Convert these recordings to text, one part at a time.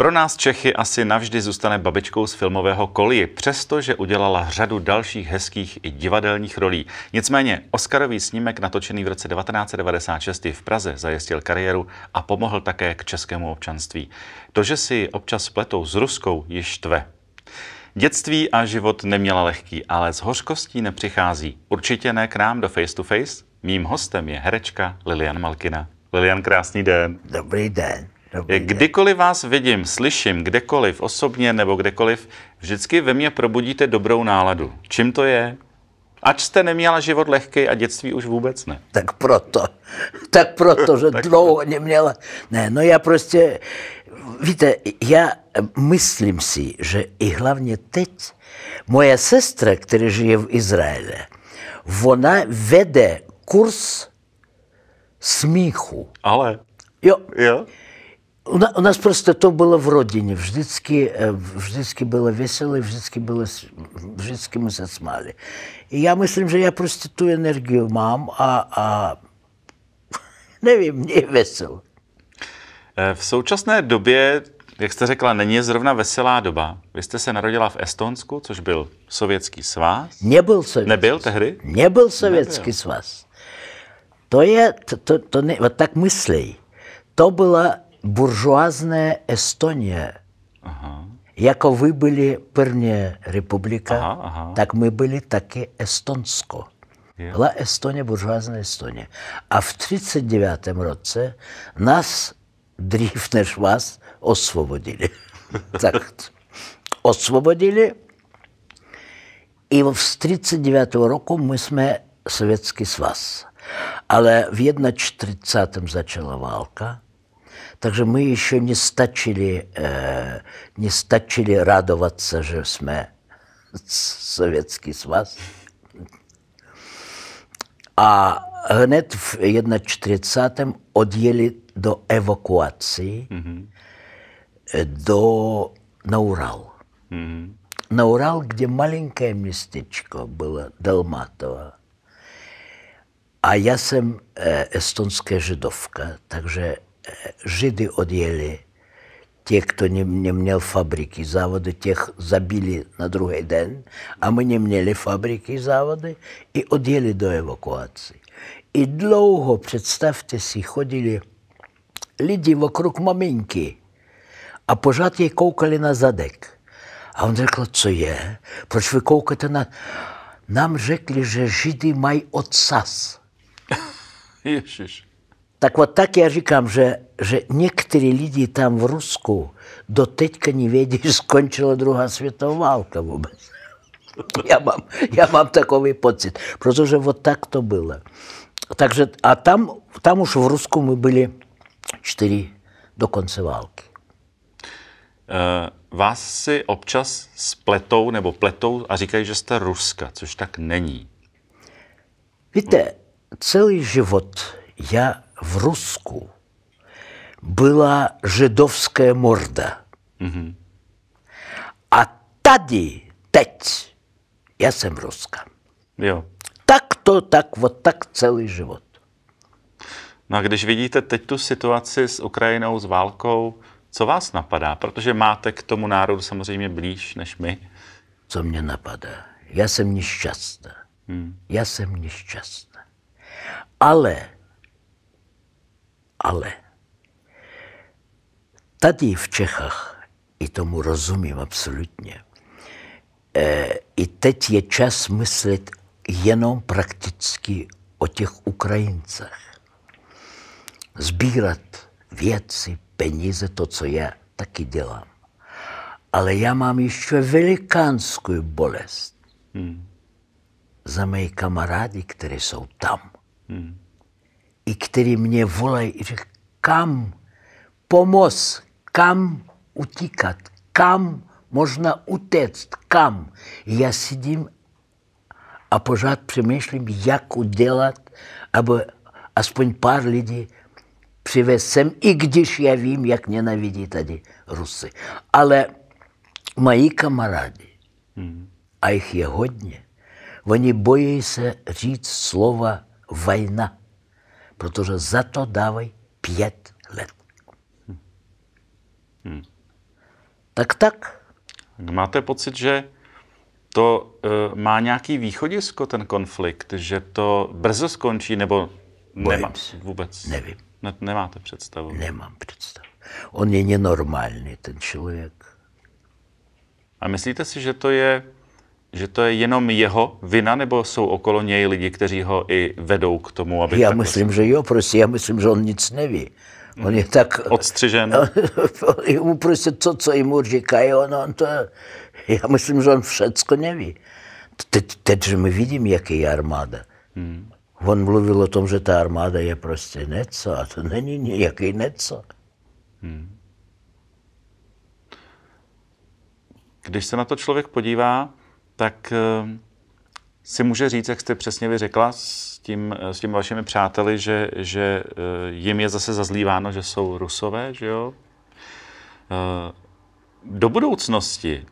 Pro nás Čechy asi navždy zůstane babičkou z filmového kolí, přestože udělala řadu dalších hezkých i divadelních rolí. Nicméně Oscarový snímek natočený v roce 1996 v Praze zajistil kariéru a pomohl také k českému občanství. To, že si občas pletou s Ruskou, je štve. Dětství a život neměla lehký, ale s hořkostí nepřichází. Určitě ne k nám do Face to Face. Mým hostem je herečka Lilian Malkina. Lilian, krásný den. Dobrý den. Dobrý Kdykoliv vás vidím, slyším, kdekoliv, osobně nebo kdekoliv, vždycky ve mně probudíte dobrou náladu. Čím to je? Ač jste neměla život lehký a dětství už vůbec ne. Tak proto. Tak proto, že tak dlouho neměla. Ne, no já prostě, víte, já myslím si, že i hlavně teď moje sestra, která žije v Izraeli, ona vede kurz smíchu. Ale? Jo. Jo? у, nás prostě нас просто то было в родине. Вждыцки, э, вждыцки было весело, и вждыцки, было, вждыцки мы се И myslím, že já prostě tu energii mám a, a nevím, mě je vesel. V současné době, jak jste řekla, není zrovna veselá doba. Vy jste se narodila v Estonsku, což byl sovětský svaz. Nebyl sovětský Nebyl tehdy? Nebyl sovětský Nebyl. svaz. To je, to, to, to ne, tak myslí. To byla буржуазная Эстония. Ага. Яко вы были перня республика, ага, ага. так мы были таки эстонско. Yeah. Была Эстония, буржуазная Эстония. А в 1939 році нас, дрів не вас, освободили. так, освободили. І з 39 року ми сме Совєтський вас. Але в 1930 зачала валка. Takže my еще не стачили, э, не стачили радоваться, že jsme Советский Сваз. А hned v 41. odjeli do evakuací mm-hmm. до, на Урал. На Урал, где маленькое местечко было, Долматово. А я сам э, эстонская жидовка, также жиды одели те, кто не, не мнел фабрики, заводы, тех забили на другой день, а мы не мнели фабрики, заводы и одели до эвакуации. И долго, представьте себе, ходили люди вокруг маменьки, а пожат ей ковкали на задек. А он сказал, что я? Проч вы ковкаете на... Нам сказали, что жиды май отсас. Ишь, ишь. Tak, вот так я říkám, že, že některé lidi tam v Rusku teďka nevědí, že skončila druhá světová válka vůbec. Já mám, já mám takový pocit, protože вот tak to bylo. Takže, a tam, tam už v Rusku my byli čtyři do konce války. Eh, vás si občas spletou nebo pletou a říkají, že jste Ruska, což tak není. Víte, celý život já в Руску byla židovská morda. Mm-hmm. A tady, teď, já jsem Ruska. Jo. Tak to, tak, вот tak celý život. No a když vidíte teď tu situaci s Ukrajinou, s válkou, co vás napadá? Protože máte k tomu národu samozřejmě blíž než my. Co mě napadá? Já jsem nešťastná. Hmm. Já jsem nešťastná. Ale ale tady v Čechách, i tomu rozumím absolutně, eh, i teď je čas myslet jenom prakticky o těch Ukrajincech. Sbírat věci, peníze, to, co já taky dělám. Ale já mám ještě velikánskou bolest hmm. za mé kamarády, které jsou tam. Hmm i který mě volají i říkají, kam pomoz, kam utíkat, kam možná utéct, kam. já sedím a pořád přemýšlím, jak udělat, aby aspoň pár lidí přivez sem, i když já vím, jak nenavidí tady Rusy. Ale moji kamarádi, hmm. a jich je hodně, oni bojí se říct slova vojna protože za to dávají pět let. Hmm. Tak tak. No, máte pocit, že to e, má nějaký východisko, ten konflikt, že to brzo skončí, nebo nemá vůbec? Nevím. Ne, nemáte představu? Nemám představu. On je nenormální, ten člověk. A myslíte si, že to je že to je jenom jeho vina, nebo jsou okolo něj lidi, kteří ho i vedou k tomu, aby... Já myslím, se... že jo, prostě já myslím, že on nic neví. Hmm. On je tak... Odstřižen. mu prostě to, co jim říkají, on, on to... Já myslím, že on všecko neví. Teď, teď že my vidím, jaký je armáda. Hmm. On mluvil o tom, že ta armáda je prostě něco, a to není nějaký něco. Hmm. Když se na to člověk podívá, tak eh, si může říct, jak jste přesně vy řekla, s tím, eh, s tím vašimi přáteli, že, že eh, jim je zase zazlíváno, že jsou rusové, že jo? Do budoucnosti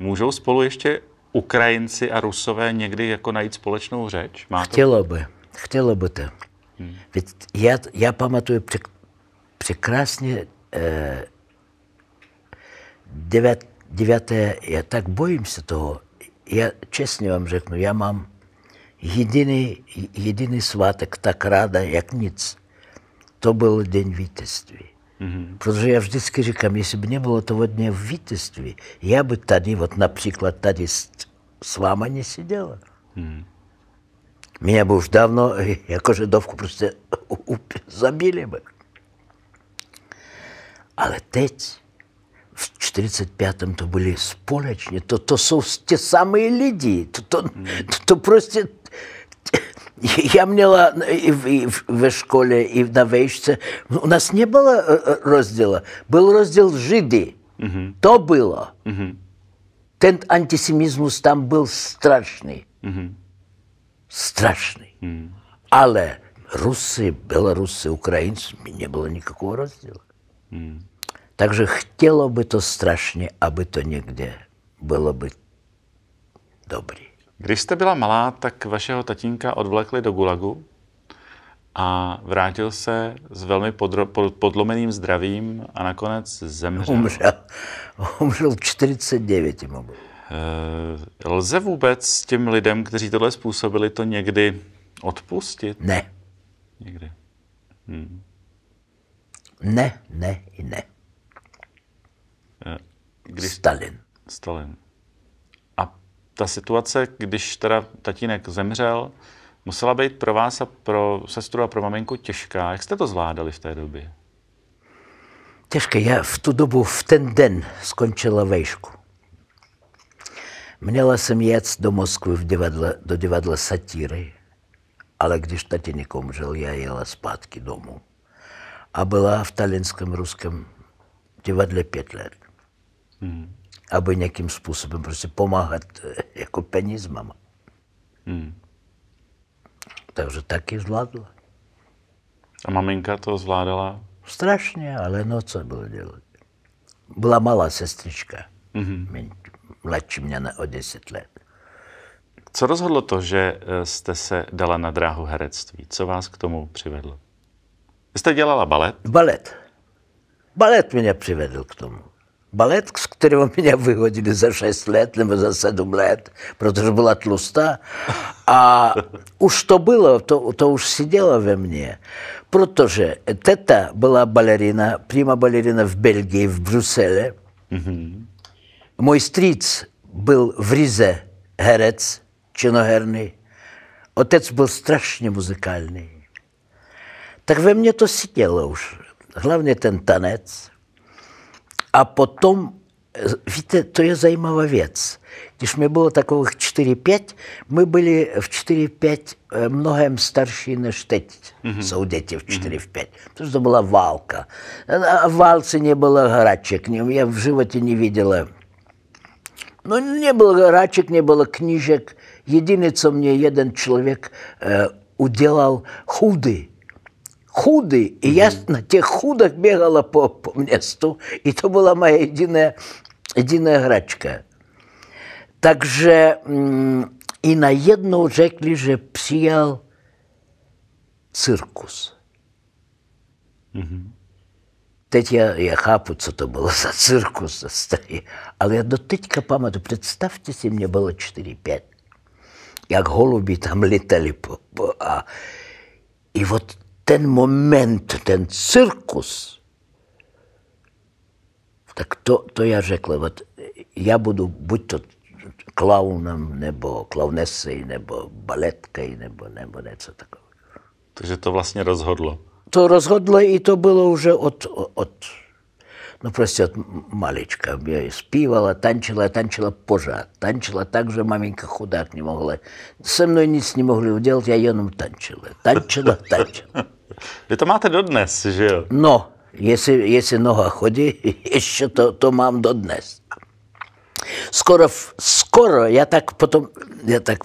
můžou spolu ještě Ukrajinci a Rusové někdy jako najít společnou řeč? Má to... Chtělo by, chtělo by to. Hmm. já, já pamatuju přek, překrásně eh, 9, 9. Já tak bojím se toho, Я чесно вам řeknu, я мам единый единый сваток так рада, як ніц. То был день в Витестве. Угу. Потому что я всегда рекам, если бы не было того дня в Витестве, я бы тогда, вот, например, тогда с, с вами не сидела. Угу. Меня бы уж давно, яку жидовку просто забили бы. Але тець в 45-м то были сполячні, то, то są те самые люди, то, то, то, то просто я мняла и в, и в школе, и на вещце. У нас не было э, э, раздела. Был раздел «Жиды». Угу. То было. Угу. Тент антисемизмус там был страшный. Угу. Страшный. Угу. Але русы, белорусы, украинцы, не было никакого раздела. Угу. Takže chtělo by to strašně, aby to někde bylo by dobrý. Když jste byla malá, tak vašeho tatínka odvlekli do Gulagu a vrátil se s velmi podro, pod, podlomeným zdravím a nakonec zemřel. Umřel, umřel 49. mu bylo. Eh, lze vůbec s těm lidem, kteří tohle způsobili, to někdy odpustit? Ne. Někdy. Hmm. Ne, ne i ne. Když... Stalin. Stalin. A ta situace, když teda tatínek zemřel, musela být pro vás a pro sestru a pro maminku těžká. Jak jste to zvládali v té době? Těžké. Já v tu dobu, v ten den skončila vejšku. Měla jsem jet do Moskvy v divadle, do divadla Satíry, ale když tatínek umřel, já jela zpátky domů. A byla v talinském ruském divadle pět let hmm. aby nějakým způsobem prostě pomáhat eh, jako penězmama. Hmm. Takže taky zvládla. A maminka to zvládala? Strašně, ale no co bylo dělat. Byla malá sestrička, mm-hmm. mladší mě na o 10 let. Co rozhodlo to, že eh, jste se dala na dráhu herectví? Co vás k tomu přivedlo? Jste dělala balet? Balet. Balet mě přivedl k tomu. балет, с которого меня выводили за 6 лет, либо за 7 лет, потому что была тлуста. А уж что было, то, то уж сидело во мне. просто же это была балерина, прима-балерина в Бельгии, в Брюсселе. Угу. Мой стриц был в Ризе герец, чиногерный. Отец был страшно музыкальный. Так во мне то сидело уж. Главное, ten танец – а потом э, Віце, то я займавовец. Když мне было таковых 4-5, мы были в 4-5 э, многим старшие на штете, mm-hmm. саудети в 4-5. Потому что была валка. А в валце не было горачек, я в животе не видела. Ну, не было горачек, не было книжек. Единица мне один человек э, уделал худы худы, и я на тех худах бегала по, по месту, и это была моя единая, единая грачка. Także i na jedną rzekli, że циркус cyrkus. Mhm. Teď я, я хапу, что это было за циркус, за старі. Але я до титька пам'ятаю, представьте себе, мне было 4-5. Як голуби там летали. По, по, а... И вот ten moment, ten cirkus, tak to, to já řekl, od, já budu buď to klaunem, nebo klaunesej, nebo baletkej, nebo, nebo něco takového. Takže to vlastně rozhodlo. To rozhodlo i to bylo už od, od no prostě od malička. já співала, танчила, tančila пожар. Танчила так же, маменька худак не могла. Со nic nemohli udělat, já jenom tančila. Tančila, tančila. Vy to máte dodnes, že jo? No, jestli, jestli noha chodí, ještě to, to mám dodnes. Skoro, skoro, já tak potom, já tak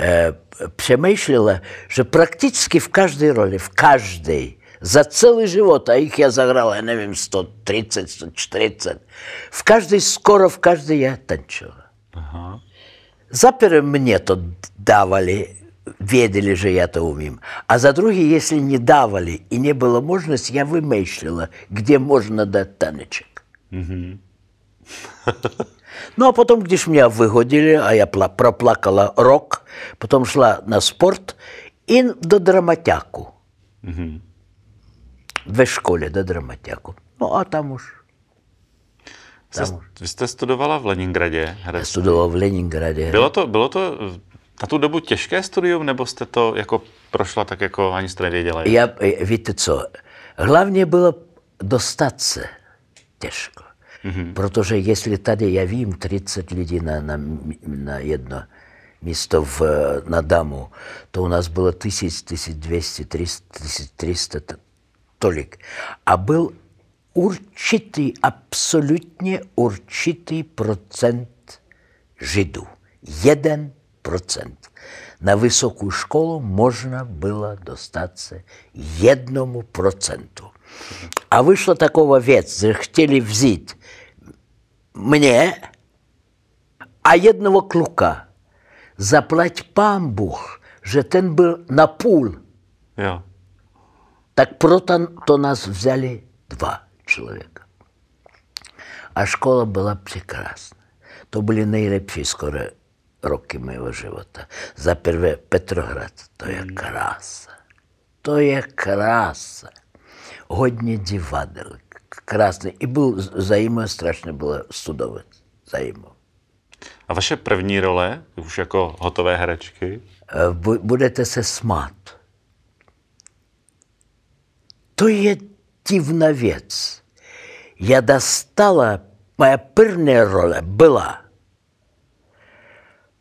э, přemýšlela, že prakticky v každé roli, v každé, za celý život, a jich já zahrál, já nevím, 130, 140, v každé, skoro v každé já tančila. Ага. Заперы мне тут давали ведалі же я-то умім. А за другие, если не давали и не было возможности, я вымышляла, где можно дать танечек. Ну а потом, где ж меня выгодили, а я проплакала рок, потом шла на спорт и до драматяку. В школе до драматяку. Ну а там уж. Там Jste, Вы Vy в Ленинграде, v Leningradě? в Ленинграде. Было то, было то. Э, Na tu dobu těžké studium, nebo jste to jako prošla tak, jako ani jste nevěděla? Já, eh, víte co, hlavně bylo dostat se těžko. Mm-hmm. Protože jestli tady, já vím, 30 lidí na, na, na jedno místo v, na damu, to u nás bylo 1000, 1200, 300, 1300, tolik. A byl určitý, absolutně určitý procent Židů. Jeden процент На высокую школу можно было достаться одному проценту. А вышло такого вец, захотели взять мне, а одного клука. Заплать пан Бог, же тен был на пул. Так прото то нас взяли два человека. А школа была прекрасна. То были наилепшие скоро roky mého života. Za prvé Petrohrad, to je hmm. krása. To je krása. Hodně divadel, krásný. I byl zajímavý, strašně bylo studovat. zajímavý. A vaše první role, už jako hotové herečky? Eh, budete se smát. To je divná věc. Já dostala, moje první role byla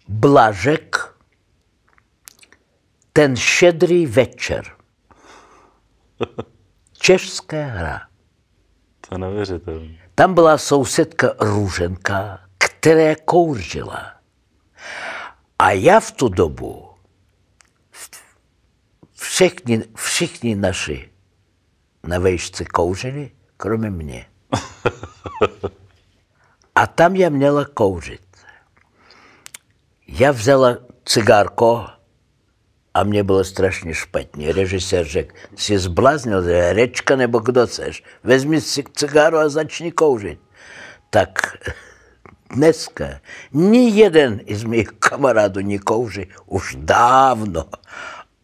Blažek, ten šedrý večer. česká hra. To neuvěřitelné. Tam byla sousedka Růženka, která kouřila. A já v tu dobu všichni, všichni naši na vejšce kouřili, kromě mě. A tam já měla kouřit. Я взяла цигарку, а мені було страшно шпатні. Режисер же всі зблазнили, речка не бо куди це цигару, а зачни ковжить. Так dneska ni jeden z mých kamarádů nekouří уж давно,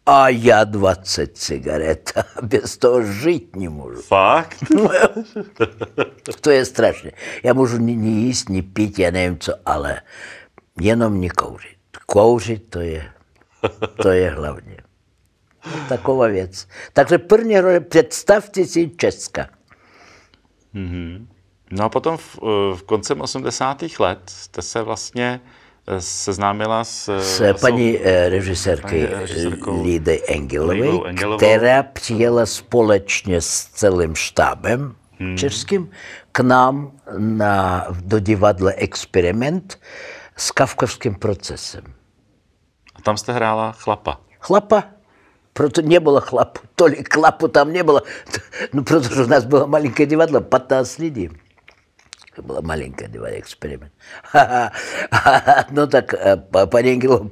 А я 20 сигарет. А без того жить не могу. Факт? То я страшно. Я могу не, не есть, не пить, я не знаю, что, але jenom nekouřit. Kouřit to je, to je hlavně. Taková věc. Takže první role, představte si Česka. Mm-hmm. No a potom v, eh, v koncem 80. let jste se vlastně eh, seznámila s... Eh, s vlastně, paní režisérky Lidy Engelovou, která přijela společně s celým štábem hmm. českým k nám na, do divadla Experiment, s kafkovským procesem. A tam jste hrála chlapa. Chlapa. Proto не было хлапу. То ли клапу там не было. Ну, просто у нас было маленькое девадло, 15 людей. Была маленькая девадло, эксперимент. Ну, так, по Ангелу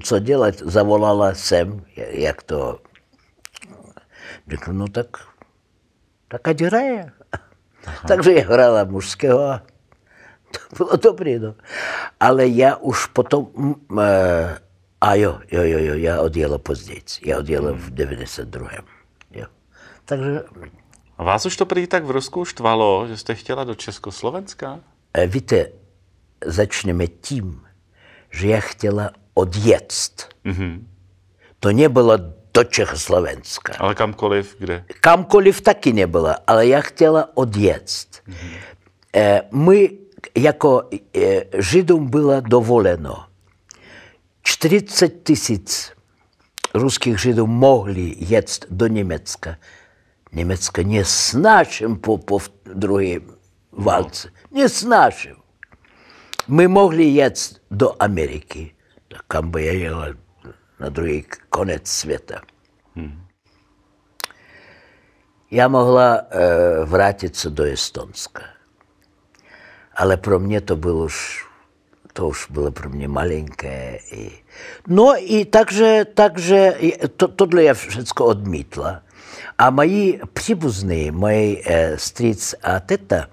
что делать, заволала Сэм, як то... Ну, так, так одирая. Ага. Takže je hrála mužského To bylo dobrý, no. Ale já už potom... Mm, eh, a jo, jo, jo, jo, já odjela později. Já odjela v 92. Hmm. Jo. Takže... A vás už to prý tak v Rusku štvalo, že jste chtěla do Československa? E, víte, začneme tím, že já chtěla odjet. Mm-hmm. To nebylo do Československa. Ale kamkoliv, kde? Kamkoliv taky nebylo, ale já chtěla odjet. Mm-hmm. E, eh, my jako Żydom bylo dovoleno, 40 tisíc русских жидов могли ехать do Немецка. Немецка не с нашим по, по другой вальце, не с нашим. Мы могли ехать до Америки, там бы я ехал на другой конец света. Я могла э, е, вратиться до Эстонска. Але про мне то было уж, то уж было про мне маленькое. И... Но ну, и также, также то, то я все отметила. А мои прибузные, мой э, стриц от это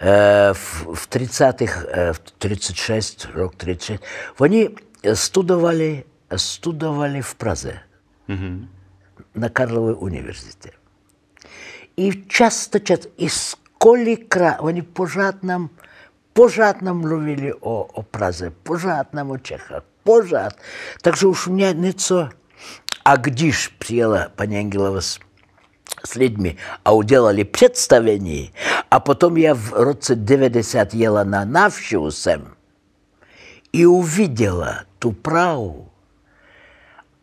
э, в, в 30-х, э, в 36, рок 36, они студовали, студовали в Празе угу. на Карловой университете. И часто, часто, и kolikrat, oni požádnám, požádnám mluvili о o Praze, požádnám o Čechách, požád. Takže уж у меня něco. А když přijela paní Ангелова с, с людьми, а уделали представление, а потом я в роце 90 ела на навщу сам и увидела ту праву.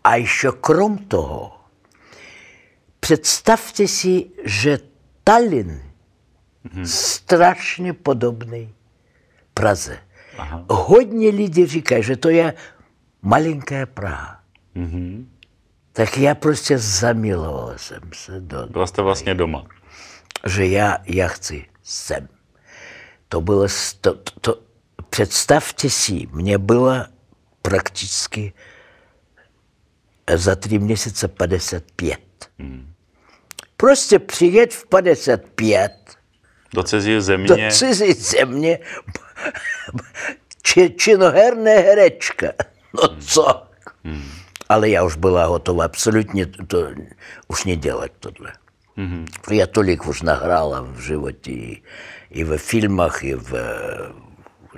А еще кром того, представьте себе, že Таллин – Mhm. strašně podobný Praze. Aha. Hodně lidí říkají, že to je malinká Praha. mm Tak já prostě zamiloval jsem se do... Byla jste vlastně doma. Že já, já chci sem. To bylo... To, to, představte si, mě bylo prakticky za tři měsíce 55. Mm. Prostě přijet v 55 До cizí země. до cizí země či, činoherné herečka. No hmm. co? Але я уж была готова абсолютно то, уж не делать тогда. Угу. Я толик уж награла в животе и, в фильмах, и в я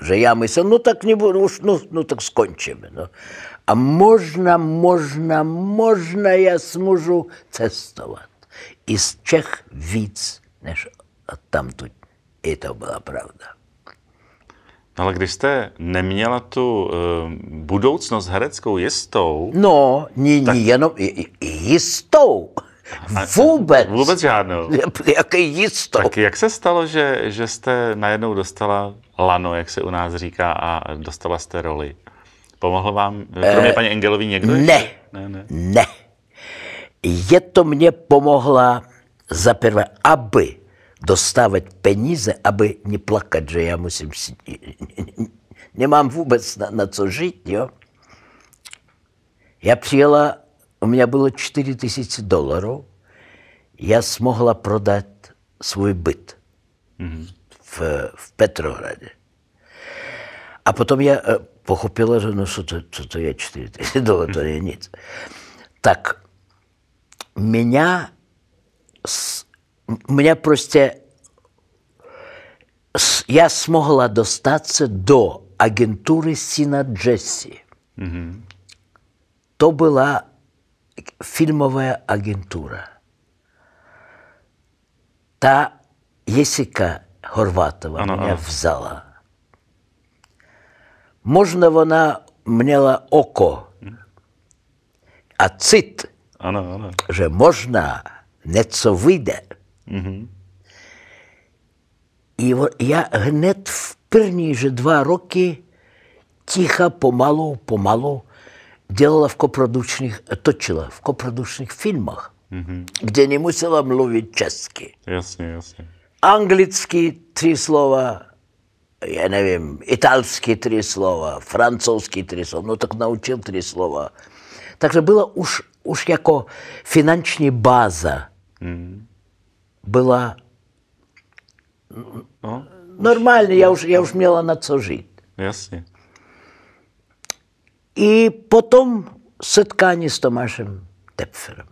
Жаямися. Ну так не буду, уж, ну, ну так скончимо. Ну. А можна, можна, можна я зможу це ставати. Із Чех віць, не a tam tu, i to byla pravda. Ale když jste neměla tu uh, budoucnost hereckou jistou... No, ní, tak... jenom jistou. Vůbec. Vůbec žádnou. Jaký jistou. Tak jak se stalo, že, že jste najednou dostala lano, jak se u nás říká, a dostala jste roli? Pomohl vám, eh, kromě eh, paní Engelový, někdo? Ne, ne, ne. ne. Je to mě pomohla za prvé, aby dostawać pieniądze, aby не płakać, że ja muszę... не mam wobec na, na co żyć, nie? Я приела, у меня было 4 тысячи долларов, я смогла продать свой быт угу. Mm -hmm. в, в Петрограде. А потом я э, похопила, ну что-то, что-то я 4 тысячи долларов, то я нет. Так, меня с меня просто... Я смогла достаться до агентуры Сина Джесси. Угу. То была фильмовая агентура. Та Есика Хорватова ага. мене взяла. Можно, она мнела око, а цит, ага, ага. що можна, не це вийде. Mm-hmm. І я гнет в перші же два роки тихо, помалу, помалу делала в копродучних, точила в копродучних фильмах, mm-hmm. где не мусила млuvit česky. Jasně, jasně. Anglicky tři slova, já nevím, italsky tři slova, francouzsky tři slova, no tak naučil tři slova. Takže byla už, už jako finanční báza. Mm была no, нормальной, я уж, я уж имела на что жить. Jasně. И потом setkání s Tomášem Tepferem.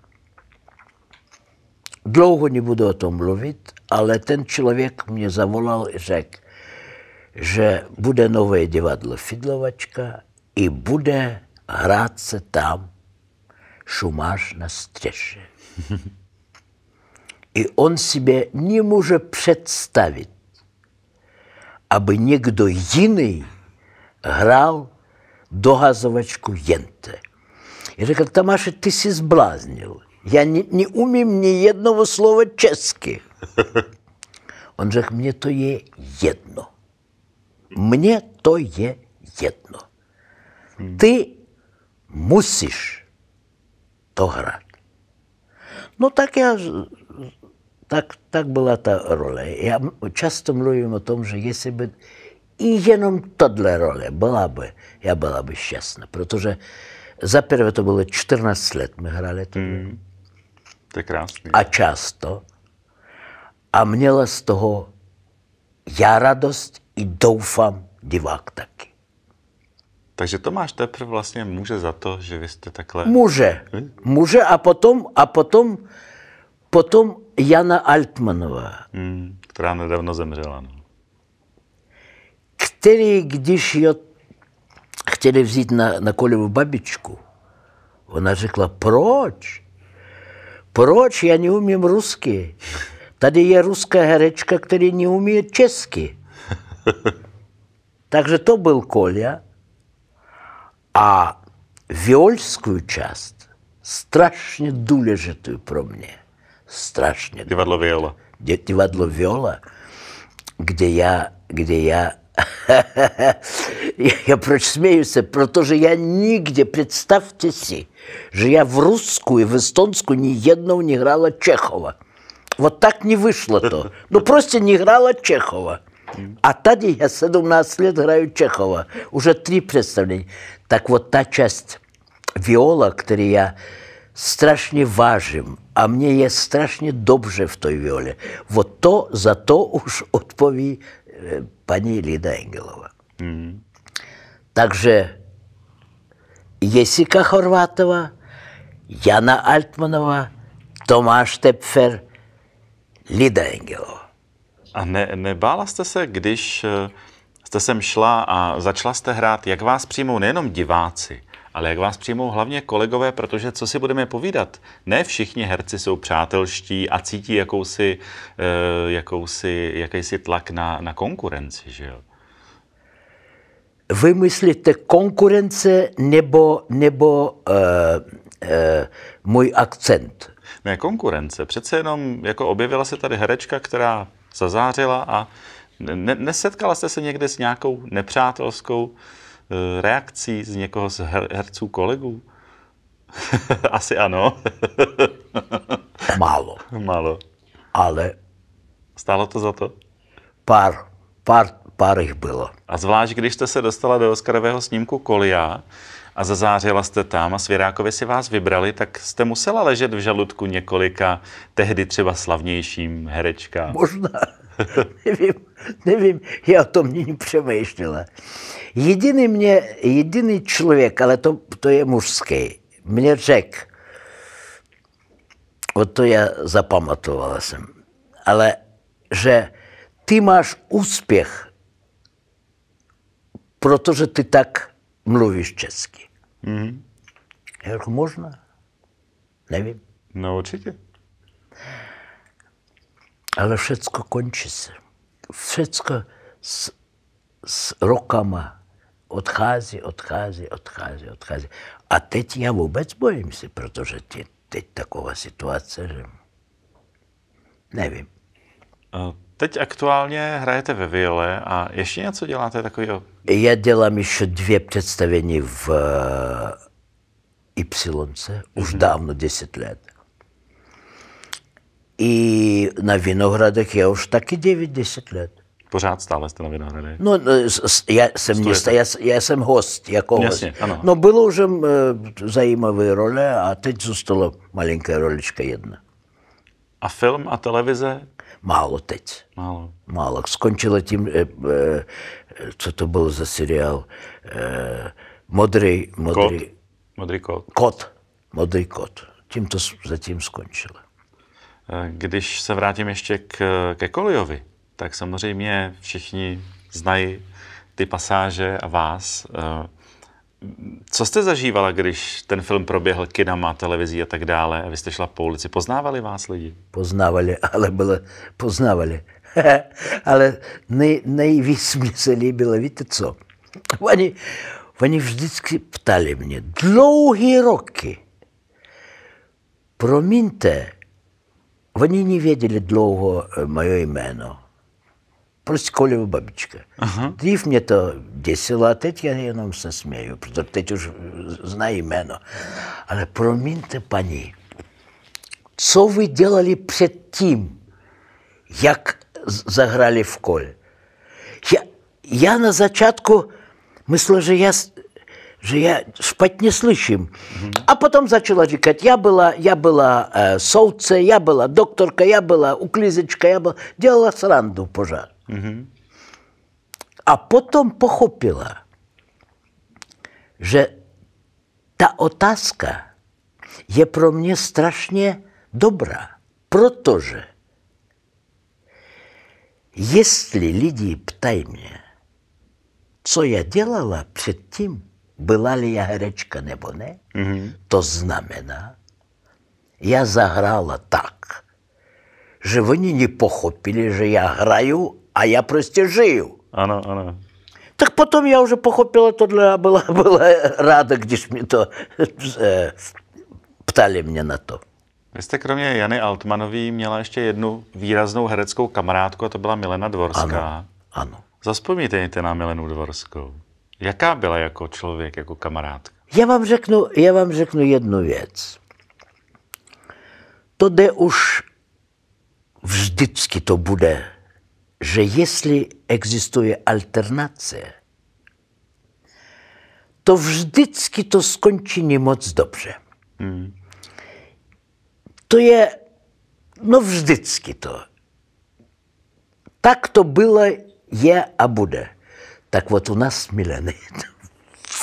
Dlouho nebudu o tom mluvit, ale ten člověk mě zavolal a řekl, že bude nové divadlo Fidlovačka i bude hrát se tam Šumáš na střeše. и он себе не может представить, аби некто иный грал газовочку Йенте. И же как Тамаша, ты си сблазнил. Я не, не умею ни одного слова чески. Он же мне то е едно. Мне то е едно. Ты мусиш то грати. Ну так я tak, tak byla ta role. Já často mluvím o tom, že jestli by i jenom tohle role byla by, já byla by šťastná, protože za prvé to bylo 14 let, my hráli to. Mm. To je krásný. A často. A měla z toho já radost i doufám divák taky. Takže Tomáš teprve vlastně může za to, že vy jste takhle... Může. Hm? Může a potom, a potom, potom Jana Altmanowa. Mm, která nedávno zemřela. No. Který, když ji chtěli vzít na, na Kolevou babičku, она řekla, proč? Proč? Já neumím rusky. Tady je ruská herečka, který не умеет česky. Takže to byl Коля. А Виольскую часть страшно дулежитую про мне strašne... Divadlo Viola. Di, divadlo Viola, gdje ja, gdje ja я прочь смеюсь, protože а я нигде, представьте си, же я в русскую и в эстонскую ни едного не играла Чехова. Вот так не вышло то. Ну, просто не играла Чехова. А тады я 17 лет играю Чехова. Уже три представления. Так вот та часть виола, которую я страшно важим, a mně je strašně dobře v té violě. Vot to, za to už odpoví eh, paní Lida Engelová. Mm-hmm. Takže Jesika Chorvátová, Jana Altmanova, Tomáš Tepfer, Lida Engelová. A ne, nebála jste se, když eh, jste sem šla a začala jste hrát, jak vás přijmou nejenom diváci, ale jak vás přijmou hlavně kolegové, protože co si budeme povídat, ne všichni herci jsou přátelští a cítí jakousi, eh, jakousi, jakýsi tlak na, na konkurenci, že jo? Vy myslíte konkurence nebo, nebo uh, uh, můj akcent? Ne, konkurence. Přece jenom jako objevila se tady herečka, která zazářila a ne, nesetkala jste se někde s nějakou nepřátelskou uh, Eh, reakcí z někoho z herců kolegů? Asi ano. Málo. Málo. Ale... Stálo to za to? Pár, pár, pár jich bylo. A zvlášť, když jste se dostala do Oscarového snímku Kolia a zazářila jste tam a Svěrákovi si vás vybrali, tak jste musela ležet v žaludku několika tehdy třeba slavnějším herečkám. Možná. nevím, nevím, já o tom nyní přemýšlela. Jediný, mě, jediný člověk, ale to, to je mužský, mě řekl, o to já zapamatovala jsem, ale že ty máš úspěch, protože ty tak mluvíš česky. Mm-hmm. Já říkám, možná? Nevím. No určitě ale všecko končí se. Všecko s, s rokama odchází, odchází, odchází, odchází. A teď já vůbec bojím se, protože tě, teď taková situace, že nevím. Teď aktuálně hrajete ve Viole a ještě něco děláte takového? Já dělám ještě dvě představení v eh, Ypsilonce už mm-hmm. dávno, 10 let. I na Vinohradech je už taky 9-10 let. Pořád stále jste na Vinohradech? No, no já jsem, města, já, já jsem host, jako Jasně, host. Ano. No, bylo už eh, zajímavé role a teď zůstalo malinká rolička jedna. A film a televize? Málo teď. Málo. Málo. Skončilo tím, eh, eh, co to bylo za seriál? Modrý, modrý. Kot. Modrý kot. Kot. Modrý kot. Tím to zatím skončilo. Když se vrátím ještě k, ke Koliovi, tak samozřejmě všichni znají ty pasáže a vás. Co jste zažívala, když ten film proběhl kinama, televizí a tak dále a vy jste šla po ulici? Poznávali vás lidi? Poznávali, ale bylo, poznávali. ale nej, nejvíc mě se líbilo, víte co? Oni, oni vždycky ptali mě dlouhé roky, promiňte, Вони не виділи довго е, моє ім'я. Просто Колева бабочка. Ага. Дів мені то 10 лет, я, я нам все смію, просто теть уже знає ім'я. Але проміньте, пані, що ви делали перед тим, як заграли в коль? Я, я на зачатку мислив, що я że ja spać nie słyszę. A potem zaczęła rzekać, ja była, ja była e, sołce, ja była doktorka, ja była uklizyczka, ja była, делала сранду pożar. A potem pochopiła, że ta otaska jest pro mnie strasznie dobra, proto, że если люди птай мне, что я делала przed tym, byla li já herečka nebo ne, mm-hmm. to znamená, já zahrála tak, že oni nepochopili, že já hraju a já prostě žiju. Ano, ano. Tak potom já už pochopila to a byla, byla ráda, když mě to eh, ptali mě na to. Vy jste kromě Jany Altmanové měla ještě jednu výraznou hereckou kamarádku a to byla Milena Dvorská. Ano, ano. Zaspomínejte na Milenu Dvorskou. Jaká byla jako člověk, jako kamarádka? Já vám řeknu, já vám řeknu jednu věc. To jde už vždycky to bude, že jestli existuje alternace, to vždycky to skončí nemoc dobře. Hmm. To je, no vždycky to. Tak to bylo, je a bude. Так вот у нас с Миленой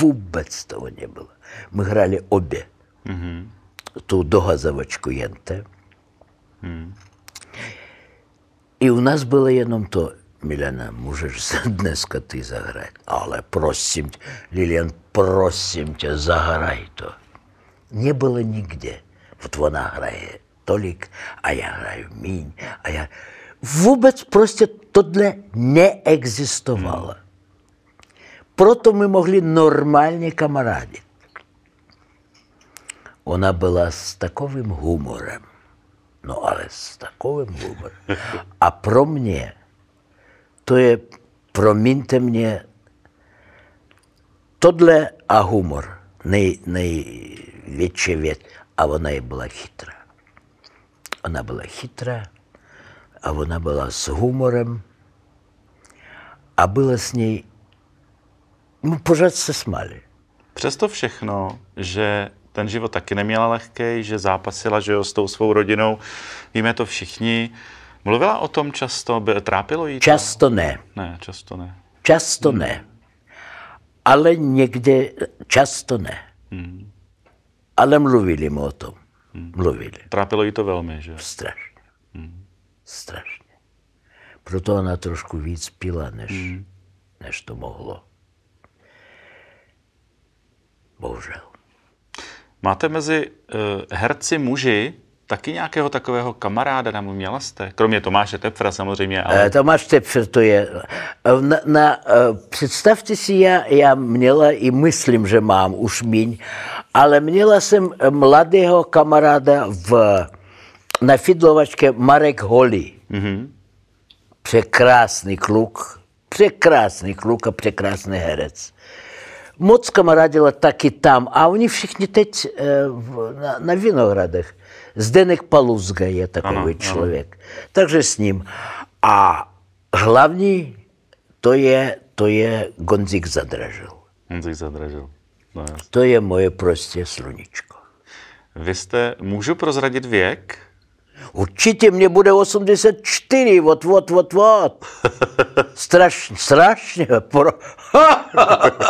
вубец того не было. Мы играли обе. Угу. Ту догазовочку Єнте. Угу. И у нас було єдном то, Міляна, можешь за днеска ти заграти. Але просим, Лилиан просим тебя заграй то. Не было нигде. Вот вона грає Толік, а я граю Мінь, а я... Вубець просто то для не екзистувало. Mm. Прото ми могли нормальні камарадить. Вона була з таковим гумором, ну, але з таковым гумором. А про мене, то є, проміньте мені, тодле, а гумор не, не відчевет, а вона і була хитра. Вона була хитра, а вона була з гумором, а була з нею no, pořád se smáli. Přesto všechno, že ten život taky neměla lehký, že zápasila že jo, s tou svou rodinou, víme to všichni. Mluvila o tom často, by trápilo jí to? Často ne. Ne, často ne. Často hmm. ne. Ale někde často ne. Hmm. Ale mluvili mu o tom. Hmm. Mluvili. Trápilo jí to velmi, že? Strašně. Hmm. Strašně. Proto ona trošku víc pila, než, hmm. než to mohlo. Bohužel. Máte mezi uh, herci muži taky nějakého takového kamaráda nebo měla jste? Kromě Tomáše Tepfra samozřejmě. Ale... Eh, Tomáš Tepfr to je... Eh, na, na, představte si, já, já měla i myslím, že mám už míň, ale měla jsem mladého kamaráda v, na Fidlovačce Marek Holi. Mm-hmm. Překrásný kluk, překrásný kluk a překrásný herec moc kamarádila taky tam. A oni všichni teď eh, na, na Vinohradech. Zdenek Paluzga je takový ano, člověk. Ano. Takže s ním. A hlavní to je, to je Gonzik Zadražil. Gonzik Zadražil. No, to je moje prostě sluníčko. Vy jste, můžu prozradit věk? Určitě mě bude 84, vot, vot, vot, vot. Strašně, strašně. Pro...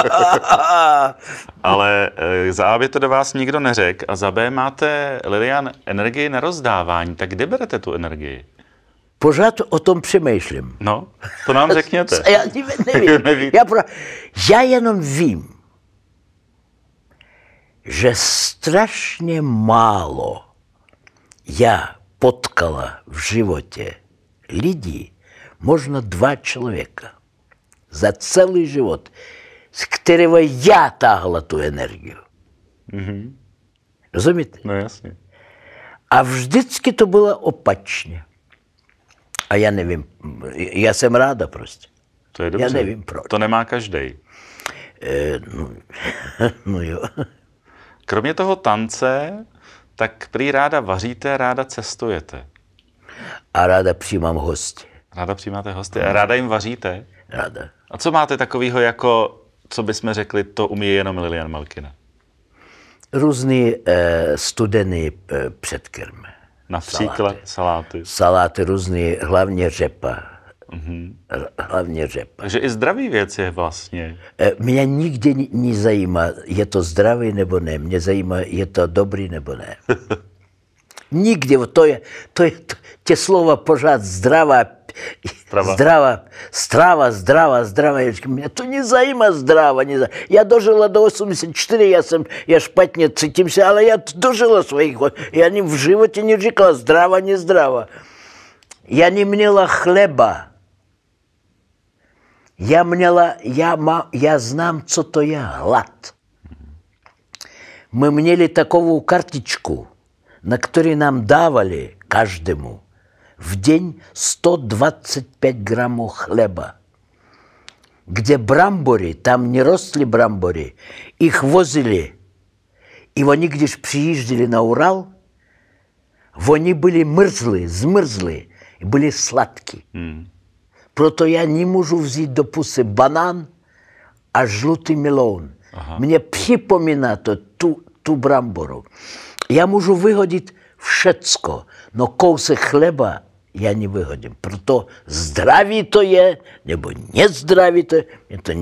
Ale eh, za A by to do vás nikdo neřekl a za B máte, Lilian, energii na rozdávání. Tak kde berete tu energii? Pořád o tom přemýšlím. No, to nám řekněte. já nevím. nevím. Já, pro... já jenom vím, že strašně málo já поткало в животе Лидии можно два человека. За целый живот, с которого я тагла ту энергию. Угу. Розумієте? Ну, ясно. А вждицьки то було опачне. А я не вім. Я сам рада просто. То є добре. Я не вім проти. То нема každej. E, no, no jo. Kromě toho tance, tak prý ráda vaříte, ráda cestujete. A ráda přijímám hosty. Ráda přijímáte hosty a ráda jim vaříte? Ráda. A co máte takového jako, co bychom řekli, to umí jenom Lilian Malkina? Různý eh, studený eh, předkrm. Například saláty. Saláty, saláty různý, hlavně řepa mm-hmm. hlavně řep. Takže i zdravý věc je vlastně. E, mě nikdy zajímá, je to zdravý nebo ne. Mě zajímá, je to dobrý nebo ne. nikdy, to je, to je, to, tě slova pořád zdravá, Strava. Zdrava, strava, zdrava, zdrava. Mě to nezajímá zdrava. Nezajímá. Já dožila do 84, já jsem, já špatně cítím se, ale já dožila svých. Já ani v životě не zdrava, nezdrava. Já neměla chleba. Я мняла, я, ма, я знам, co to я, лад. Мы мнели такую карточку, на которой нам давали каждому в день 125 граммов хлеба. Где брамбори, там не росли брамбори, их возили. И они, где ж приезжали на Урал, они были мырзлые, змырзлые были сладкие. Mm. Proto já nemůžu vzít do pusy banán a žlutý meloun. Aha. Mě připomíná to tu, tu bramboru. Já můžu vyhodit všecko, no kousek chleba já nevyhodím. Proto zdraví to je, nebo nezdraví to je, mě to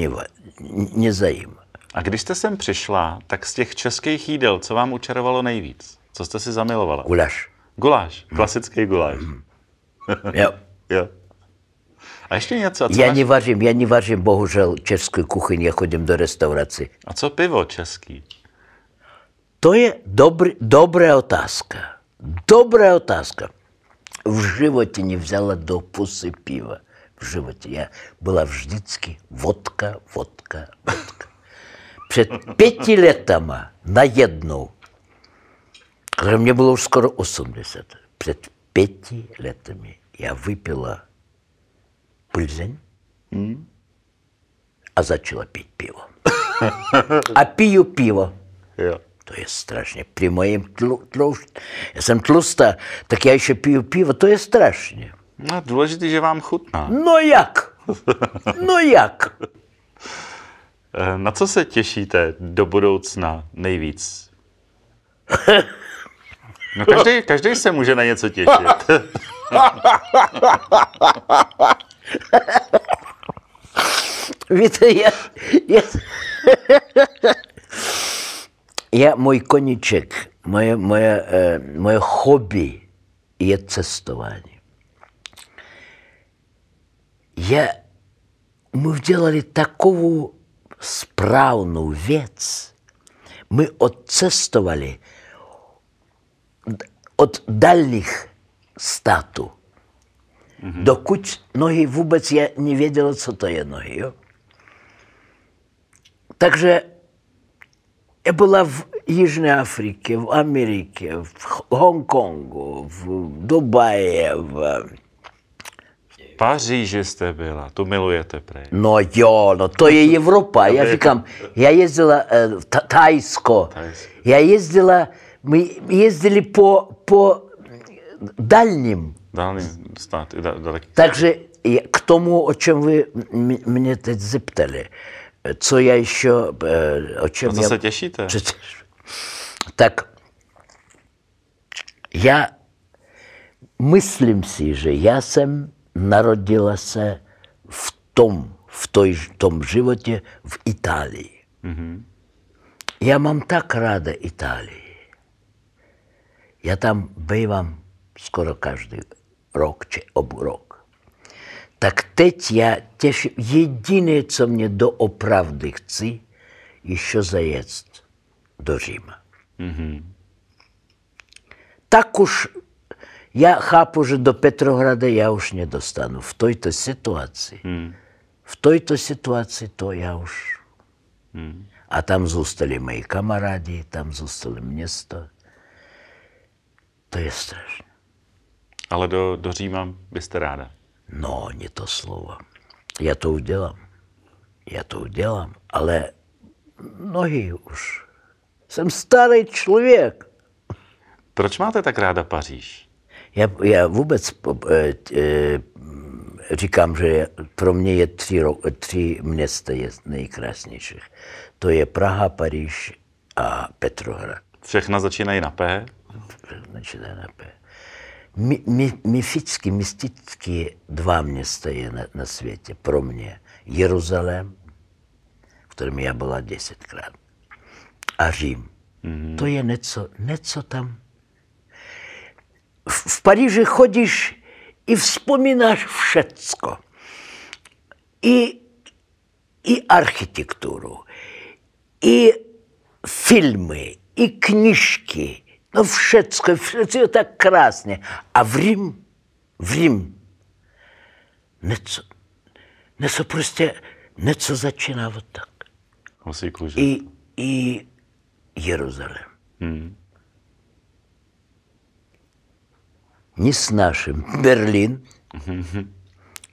nezajímá. A když jste sem přišla, tak z těch českých jídel, co vám učarovalo nejvíc? Co jste si zamilovala? Guláš. Guláš, klasický guláš. Mm. jo. jo. A ještě něco? A co já máš... nevařím, já nevařím bohužel českou kuchyni, já chodím do restaurací. A co pivo český? To je dobr, dobrá otázka. Dobrá otázka. В животе не взяла до пусы пива. В животе я была вждицки водка, водка, водка. Przed пяти летами наеднул, когда мне было уже скоро 80, пред пяти летами я выпила Пльзень. Mm. А začala pít pivo. A piju pivo. Yeah. To je strašně. Při mojím tlu, tlu, já jsem tlustá, tak já ještě piju pivo. To je strašně. No, důležité, že vám chutná. No jak? No jak? Eh, na co se těšíte do budoucna nejvíc? No každý, každý se může na něco těšit. Віце, я, я, я мой конічек, моє, моє, э, моє хобі є цестование. Я, мы вделали такого справну вец, мы отцестовали от дальних státu. Mm-hmm. Dokud nohy vůbec je, nevědělo, co to je nohy. Jo? Takže já byla v Jižní Africe, v Americe, v Hongkongu, v Dubaji, v... Paříži jste byla, tu milujete prej. No jo, no to je Evropa. Já říkám, já jezdila eh, Tajsko. Tajsko. Já jezdila, my jezdili po, po дальним. Дальним стати. Далекий. Также к тому, о чем вы меня запитали, что я еще, е, о чем Но я... Защита. Так, я мыслим си же, я сам народилася в том, в той, в том животе в Италии. Угу. Я мам так рада Италии. Я там бывам skoro každý rok či obu rok. Tak teď já těším, jediné, co mě doopravdy chci, ještě zajet do Říma. Mm-hmm. Tak už já chápu, že do Petrohrada já už nedostanu v této situaci. Mm. V této situaci to já už. Mm. A tam zůstali moji kamarádi, tam zůstalo město. To je strašné. Ale do, do Říma byste ráda? No, ne to slovo. Já to udělám. Já to udělám, ale nohy už. Jsem starý člověk. Proč máte tak ráda Paříž? Já, já vůbec e, e, říkám, že pro mě je tři, ro, tři města je nejkrásnějších. To je Praha, Paříž a Petrohrad. Všechna začínají na P? Všechna začínají na P. ми, ми, мифические, мистические два мне стоят на, на свете, про мне. Иерусалим, которым я была 10 крат, а Рим. Mm-hmm. То є нецо, нецо там. В, в Париже ходишь и вспоминаешь всецко. И, и архитектуру, и фильмы, и книжки, No wszystko, wszystko tak krasnie. A w Рим, в Рим, nieco, nieco proste, nieco zaczyna вот tak. I, i Jeruzalem. Mm. Не с нашим. Берлин.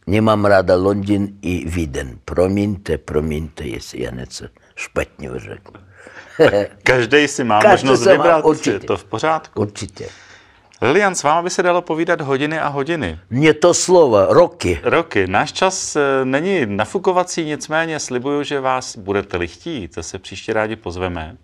Не мамрада Лондин и Виден. Проминте, проминте, если я не це. špatně řekl. Každý si má Každý možnost vybrat, má, určitě, je to v pořádku. Určitě. Lilian, s váma by se dalo povídat hodiny a hodiny. Mě to slova, roky. Roky. Náš čas eh, není nafukovací, nicméně slibuju, že vás budete lichtít. To se příště rádi pozveme.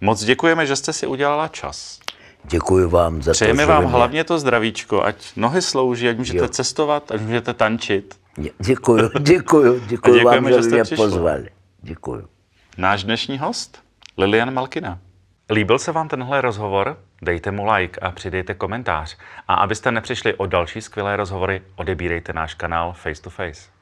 Moc děkujeme, že jste si udělala čas. Děkuji vám za Přejeme to, vám mě... hlavně to zdravíčko, ať nohy slouží, ať můžete jo. cestovat, ať můžete tančit. Děkuji, děkuji, děkuji vám, že, že jste mě přišlo. pozvali. Děkuji. Náš dnešní host, Lilian Malkina. Líbil se vám tenhle rozhovor? Dejte mu like a přidejte komentář. A abyste nepřišli o další skvělé rozhovory, odebírejte náš kanál Face to Face.